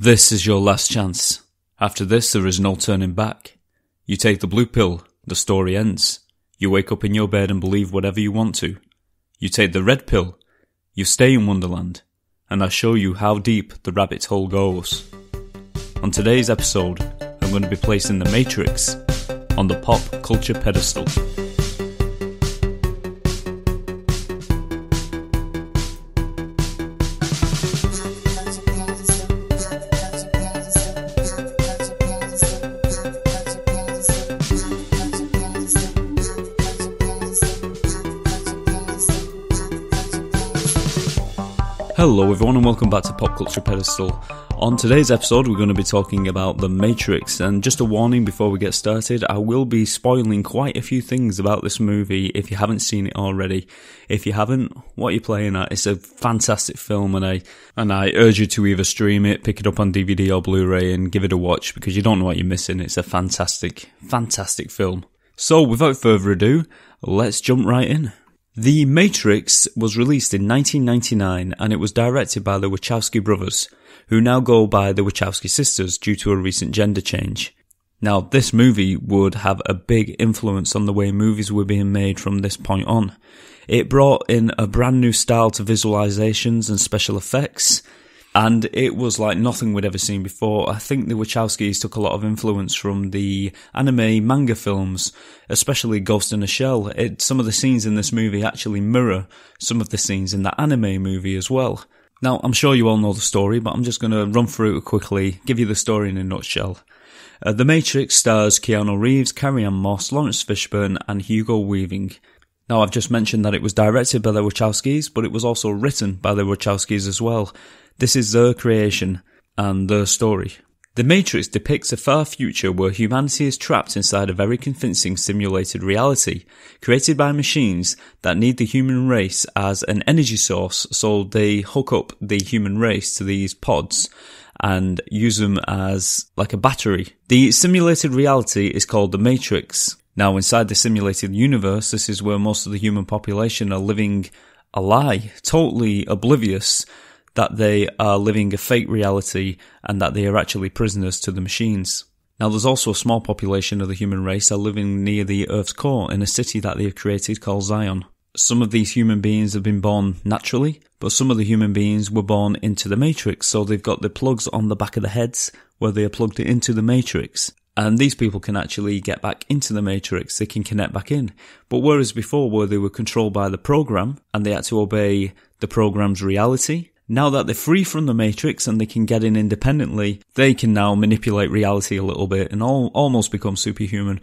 This is your last chance. After this, there is no turning back. You take the blue pill, the story ends. You wake up in your bed and believe whatever you want to. You take the red pill, you stay in Wonderland, and I show you how deep the rabbit hole goes. On today's episode, I'm going to be placing The Matrix on the pop culture pedestal. Hello, everyone, and welcome back to Pop Culture Pedestal. On today's episode, we're going to be talking about The Matrix. And just a warning before we get started, I will be spoiling quite a few things about this movie if you haven't seen it already. If you haven't, what you're playing at, it's a fantastic film, and I and I urge you to either stream it, pick it up on DVD or Blu-ray, and give it a watch because you don't know what you're missing. It's a fantastic, fantastic film. So, without further ado, let's jump right in. The Matrix was released in 1999 and it was directed by the Wachowski brothers, who now go by the Wachowski sisters due to a recent gender change. Now, this movie would have a big influence on the way movies were being made from this point on. It brought in a brand new style to visualizations and special effects and it was like nothing we'd ever seen before. I think the Wachowskis took a lot of influence from the anime manga films, especially Ghost in a Shell. It, some of the scenes in this movie actually mirror some of the scenes in that anime movie as well. Now, I'm sure you all know the story, but I'm just going to run through it quickly, give you the story in a nutshell. Uh, the Matrix stars Keanu Reeves, Carrie Ann Moss, Lawrence Fishburne, and Hugo Weaving. Now, I've just mentioned that it was directed by the Wachowskis, but it was also written by the Wachowskis as well. This is their creation and their story. The Matrix depicts a far future where humanity is trapped inside a very convincing simulated reality, created by machines that need the human race as an energy source, so they hook up the human race to these pods and use them as like a battery. The simulated reality is called the Matrix. Now, inside the simulated universe, this is where most of the human population are living a lie, totally oblivious that they are living a fake reality and that they are actually prisoners to the machines. Now, there's also a small population of the human race are living near the Earth's core in a city that they have created called Zion. Some of these human beings have been born naturally, but some of the human beings were born into the matrix, so they've got the plugs on the back of the heads where they are plugged into the matrix. And these people can actually get back into the matrix. They can connect back in. But whereas before, where they were controlled by the program and they had to obey the program's reality, now that they're free from the matrix and they can get in independently, they can now manipulate reality a little bit and all, almost become superhuman,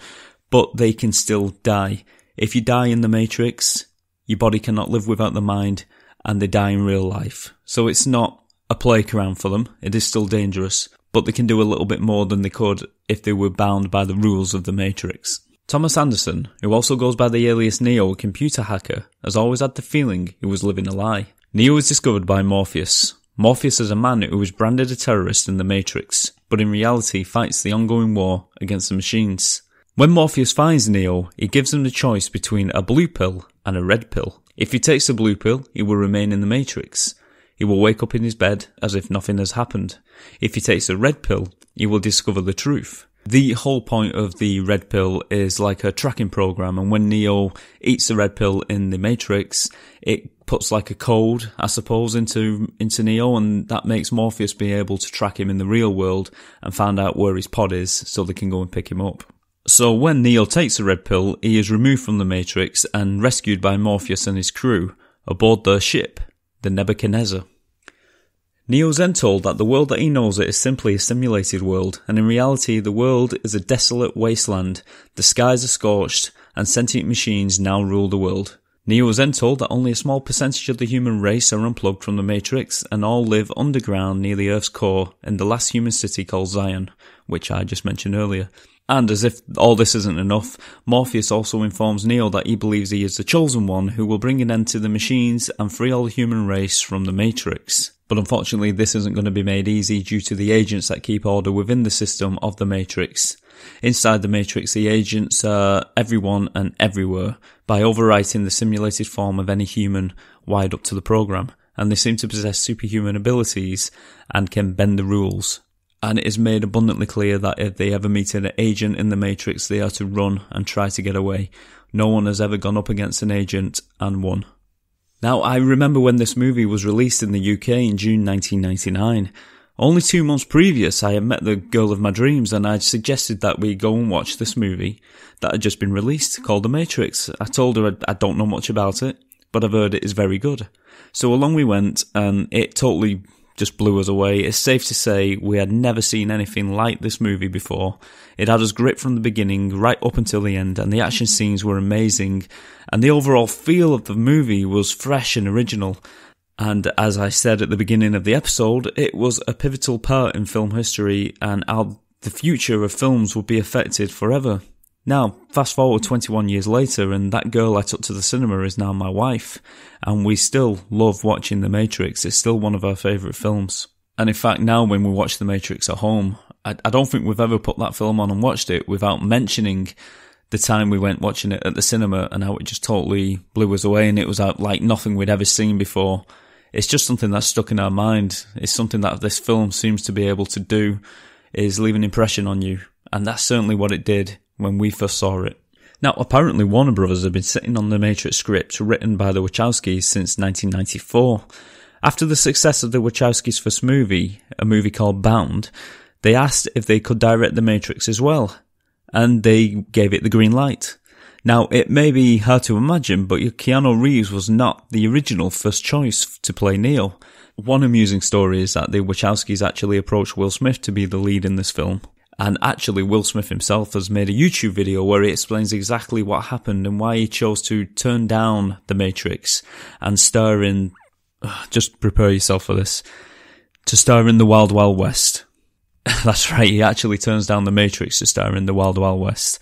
but they can still die. If you die in the matrix, your body cannot live without the mind and they die in real life. So it's not a playground for them. It is still dangerous, but they can do a little bit more than they could if they were bound by the rules of the Matrix. Thomas Anderson, who also goes by the alias Neo, a computer hacker, has always had the feeling he was living a lie. Neo is discovered by Morpheus. Morpheus is a man who was branded a terrorist in the Matrix, but in reality fights the ongoing war against the machines. When Morpheus finds Neo, he gives him the choice between a blue pill and a red pill. If he takes the blue pill, he will remain in the Matrix, he will wake up in his bed as if nothing has happened. If he takes a red pill, he will discover the truth. The whole point of the red pill is like a tracking program, and when Neo eats the red pill in the Matrix, it puts like a code, I suppose, into into Neo, and that makes Morpheus be able to track him in the real world and find out where his pod is, so they can go and pick him up. So when Neo takes the red pill, he is removed from the Matrix and rescued by Morpheus and his crew aboard their ship the Nebuchadnezzar. is then told that the world that he knows it is simply a simulated world, and in reality the world is a desolate wasteland, the skies are scorched, and sentient machines now rule the world. Neo is then told that only a small percentage of the human race are unplugged from the Matrix and all live underground near the Earth's core in the last human city called Zion, which I just mentioned earlier. And as if all this isn't enough, Morpheus also informs Neo that he believes he is the chosen one who will bring an end to the machines and free all the human race from the Matrix. But unfortunately, this isn't going to be made easy due to the agents that keep order within the system of the Matrix. Inside the Matrix, the agents are everyone and everywhere by overwriting the simulated form of any human wired up to the program, and they seem to possess superhuman abilities and can bend the rules and it is made abundantly clear that if they ever meet an agent in the Matrix, they are to run and try to get away. No one has ever gone up against an agent and won. Now, I remember when this movie was released in the UK in June 1999. Only two months previous, I had met the girl of my dreams and I'd suggested that we go and watch this movie that had just been released called The Matrix. I told her I don't know much about it, but I've heard it is very good. So along we went and it totally just blew us away. It's safe to say we had never seen anything like this movie before. It had us gripped from the beginning right up until the end, and the action scenes were amazing, and the overall feel of the movie was fresh and original. And as I said at the beginning of the episode, it was a pivotal part in film history and the future of films would be affected forever. Now, fast forward 21 years later, and that girl I took to the cinema is now my wife, and we still love watching The Matrix. It's still one of our favourite films. And in fact, now when we watch The Matrix at home, I, I don't think we've ever put that film on and watched it without mentioning the time we went watching it at the cinema and how it just totally blew us away and it was uh, like nothing we'd ever seen before. It's just something that's stuck in our mind. It's something that this film seems to be able to do is leave an impression on you. And that's certainly what it did when we first saw it. Now, apparently, Warner Bros. had been sitting on the Matrix script written by the Wachowskis since 1994. After the success of the Wachowskis' first movie, a movie called Bound, they asked if they could direct The Matrix as well, and they gave it the green light. Now, it may be hard to imagine, but Keanu Reeves was not the original first choice to play Neo. One amusing story is that the Wachowskis actually approached Will Smith to be the lead in this film, and actually, Will Smith himself has made a YouTube video where he explains exactly what happened and why he chose to turn down The Matrix and star in, uh, just prepare yourself for this, to star in The Wild Wild West. That's right, he actually turns down The Matrix to star in The Wild Wild West.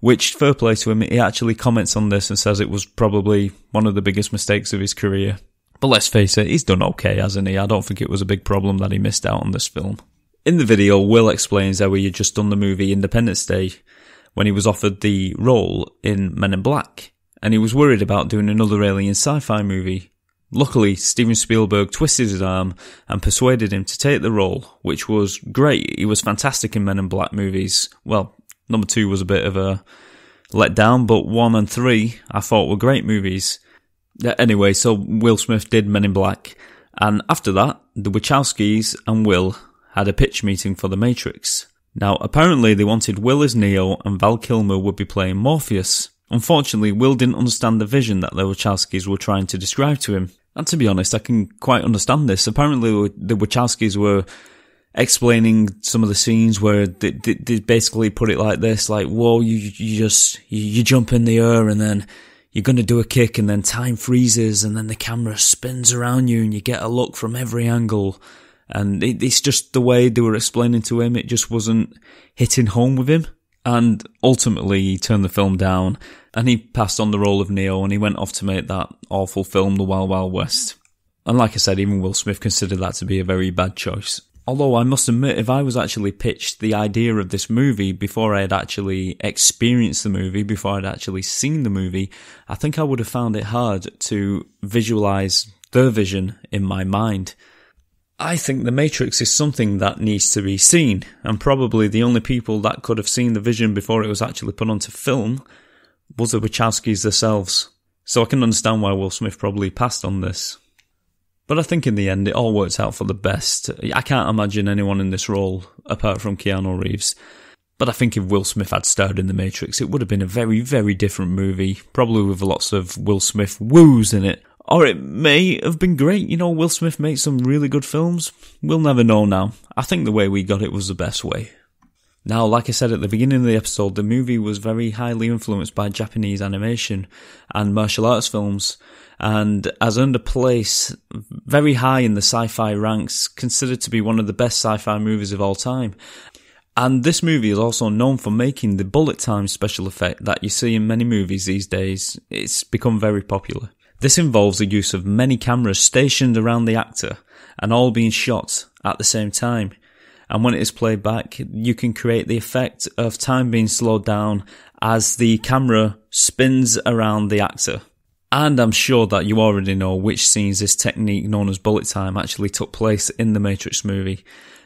Which, fair play to him, he actually comments on this and says it was probably one of the biggest mistakes of his career. But let's face it, he's done okay, hasn't he? I don't think it was a big problem that he missed out on this film. In the video, Will explains how he had just done the movie Independence Day when he was offered the role in Men in Black, and he was worried about doing another alien sci fi movie. Luckily, Steven Spielberg twisted his arm and persuaded him to take the role, which was great. He was fantastic in Men in Black movies. Well, number two was a bit of a letdown, but one and three I thought were great movies. Uh, anyway, so Will Smith did Men in Black, and after that, the Wachowskis and Will had a pitch meeting for The Matrix. Now, apparently, they wanted Will as Neo and Val Kilmer would be playing Morpheus. Unfortunately, Will didn't understand the vision that the Wachowskis were trying to describe to him. And to be honest, I can quite understand this. Apparently, the Wachowskis were explaining some of the scenes where they, they, they, basically put it like this, like, whoa, you, you just, you, you jump in the air and then you're going to do a kick and then time freezes and then the camera spins around you and you get a look from every angle. And it's just the way they were explaining to him, it just wasn't hitting home with him. And ultimately, he turned the film down and he passed on the role of Neo and he went off to make that awful film, The Wild Wild West. And like I said, even Will Smith considered that to be a very bad choice. Although I must admit, if I was actually pitched the idea of this movie before I had actually experienced the movie, before I'd actually seen the movie, I think I would have found it hard to visualize the vision in my mind. I think The Matrix is something that needs to be seen, and probably the only people that could have seen the vision before it was actually put onto film was the Wachowskis themselves. So I can understand why Will Smith probably passed on this. But I think in the end, it all worked out for the best. I can't imagine anyone in this role apart from Keanu Reeves. But I think if Will Smith had starred in The Matrix, it would have been a very, very different movie, probably with lots of Will Smith woos in it, or it may have been great. You know, Will Smith made some really good films. We'll never know now. I think the way we got it was the best way. Now, like I said at the beginning of the episode, the movie was very highly influenced by Japanese animation and martial arts films, and has earned a place very high in the sci-fi ranks, considered to be one of the best sci-fi movies of all time. And this movie is also known for making the bullet time special effect that you see in many movies these days. It's become very popular. This involves the use of many cameras stationed around the actor and all being shot at the same time. And when it is played back, you can create the effect of time being slowed down as the camera spins around the actor. And I'm sure that you already know which scenes this technique known as bullet time actually took place in the Matrix movie.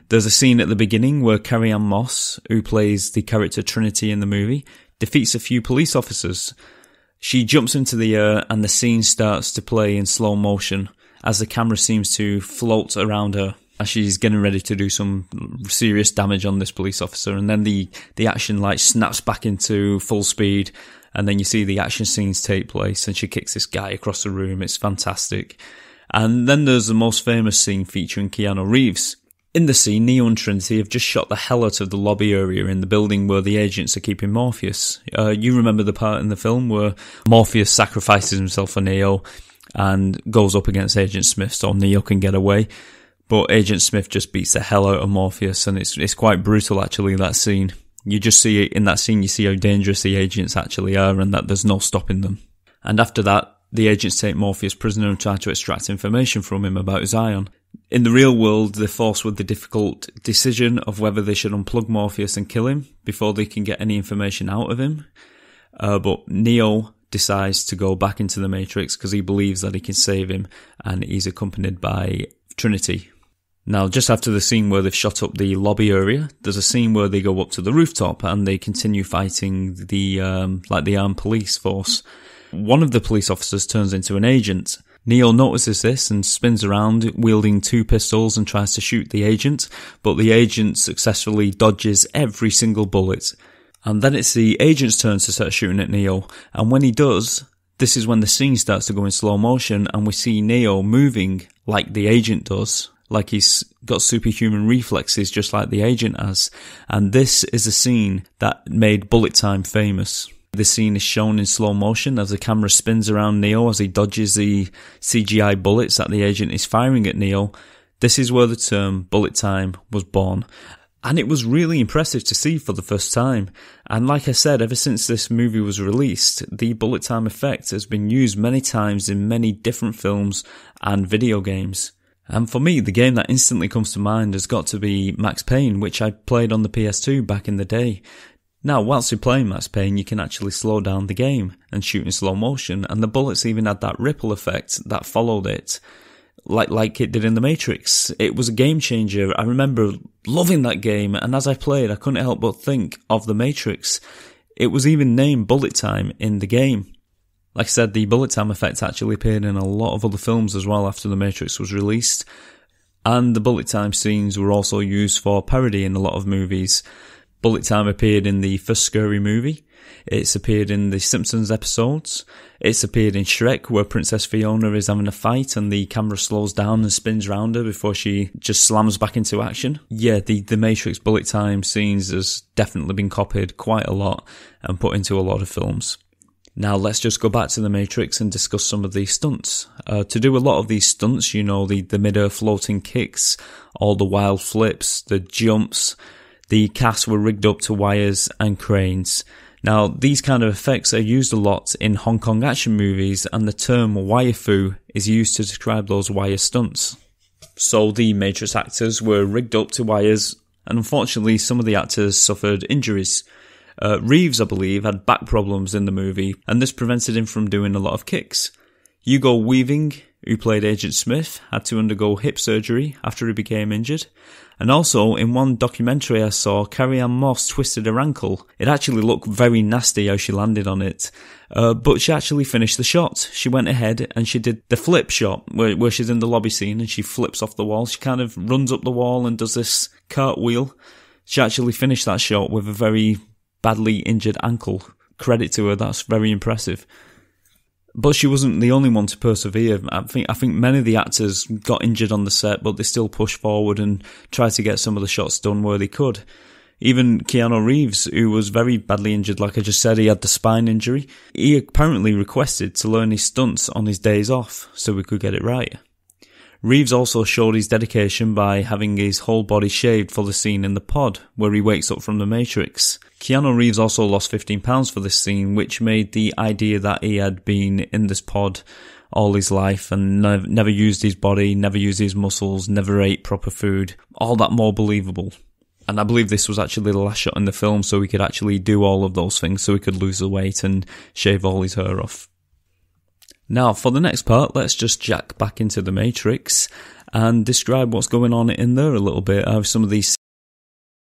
There's a scene at the beginning where Carrie Ann Moss, who plays the character Trinity in the movie, defeats a few police officers she jumps into the air and the scene starts to play in slow motion as the camera seems to float around her as she's getting ready to do some serious damage on this police officer. And then the, the action light snaps back into full speed. And then you see the action scenes take place and she kicks this guy across the room. It's fantastic. And then there's the most famous scene featuring Keanu Reeves in the scene, Neo and Trinity have just shot the hell out of the lobby area in the building where the agents are keeping Morpheus. Uh, you remember the part in the film where Morpheus sacrifices himself for Neo and goes up against Agent Smith so Neo can get away. But Agent Smith just beats the hell out of Morpheus and it's, it's quite brutal actually, that scene. You just see it in that scene, you see how dangerous the agents actually are and that there's no stopping them. And after that, the agents take Morpheus prisoner and try to extract information from him about Zion. In the real world, they're forced with the difficult decision of whether they should unplug Morpheus and kill him before they can get any information out of him. Uh, but Neo decides to go back into the Matrix because he believes that he can save him, and he's accompanied by Trinity. Now, just after the scene where they've shot up the lobby area, there's a scene where they go up to the rooftop and they continue fighting the um, like the armed police force. One of the police officers turns into an agent Neil notices this and spins around, wielding two pistols, and tries to shoot the agent, but the agent successfully dodges every single bullet. And then it's the agent's turn to start shooting at Neil, and when he does, this is when the scene starts to go in slow motion, and we see Neil moving like the agent does, like he's got superhuman reflexes just like the agent has. And this is a scene that made Bullet Time famous. The scene is shown in slow motion as the camera spins around Neo as he dodges the CGI bullets that the agent is firing at Neo. This is where the term bullet time was born. And it was really impressive to see for the first time. And like I said, ever since this movie was released, the bullet time effect has been used many times in many different films and video games. And for me, the game that instantly comes to mind has got to be Max Payne, which I played on the PS2 back in the day. Now, whilst you're playing Max Payne, you can actually slow down the game and shoot in slow motion, and the bullets even had that ripple effect that followed it, like like it did in The Matrix. It was a game changer. I remember loving that game, and as I played, I couldn't help but think of The Matrix. It was even named Bullet Time in the game. Like I said, the bullet time effect actually appeared in a lot of other films as well after The Matrix was released, and the bullet time scenes were also used for parody in a lot of movies. Bullet Time appeared in the first Scary movie. It's appeared in the Simpsons episodes. It's appeared in Shrek, where Princess Fiona is having a fight and the camera slows down and spins round her before she just slams back into action. Yeah, the, the Matrix bullet time scenes has definitely been copied quite a lot and put into a lot of films. Now let's just go back to the Matrix and discuss some of these stunts. Uh, to do a lot of these stunts, you know, the, the mid-air floating kicks, all the wild flips, the jumps, the casts were rigged up to wires and cranes. Now, these kind of effects are used a lot in Hong Kong action movies, and the term wire foo is used to describe those wire stunts. So the Matrix actors were rigged up to wires, and unfortunately, some of the actors suffered injuries. Uh, Reeves, I believe, had back problems in the movie, and this prevented him from doing a lot of kicks. Hugo Weaving, who played Agent Smith, had to undergo hip surgery after he became injured. And also, in one documentary I saw, Carrie Ann Moss twisted her ankle. It actually looked very nasty how she landed on it. Uh, but she actually finished the shot. She went ahead and she did the flip shot, where, where she's in the lobby scene and she flips off the wall. She kind of runs up the wall and does this cartwheel. She actually finished that shot with a very badly injured ankle. Credit to her, that's very impressive. But she wasn't the only one to persevere. I think I think many of the actors got injured on the set, but they still pushed forward and tried to get some of the shots done where they could. Even Keanu Reeves, who was very badly injured, like I just said, he had the spine injury. He apparently requested to learn his stunts on his days off so we could get it right. Reeves also showed his dedication by having his whole body shaved for the scene in the pod, where he wakes up from the Matrix. Keanu Reeves also lost 15 pounds for this scene, which made the idea that he had been in this pod all his life and never used his body, never used his muscles, never ate proper food, all that more believable. And I believe this was actually the last shot in the film, so he could actually do all of those things, so he could lose the weight and shave all his hair off. Now, for the next part, let's just jack back into the Matrix and describe what's going on in there a little bit. I have some of these